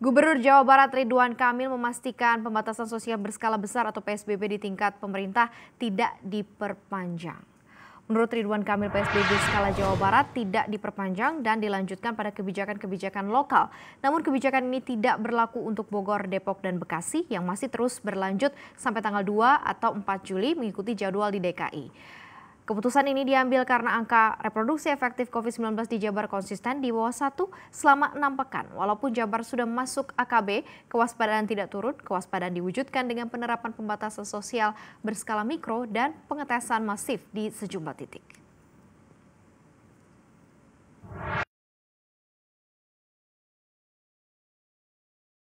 Gubernur Jawa Barat Ridwan Kamil memastikan pembatasan sosial berskala besar atau PSBB di tingkat pemerintah tidak diperpanjang. Menurut Ridwan Kamil, PSBB skala Jawa Barat tidak diperpanjang dan dilanjutkan pada kebijakan-kebijakan lokal. Namun kebijakan ini tidak berlaku untuk Bogor, Depok, dan Bekasi yang masih terus berlanjut sampai tanggal 2 atau 4 Juli mengikuti jadwal di DKI. Keputusan ini diambil karena angka reproduksi efektif COVID-19 di Jabar konsisten di bawah satu selama enam pekan. Walaupun Jabar sudah masuk AKB, kewaspadaan tidak turun. Kewaspadaan diwujudkan dengan penerapan pembatasan sosial berskala mikro dan pengetesan masif di sejumlah titik.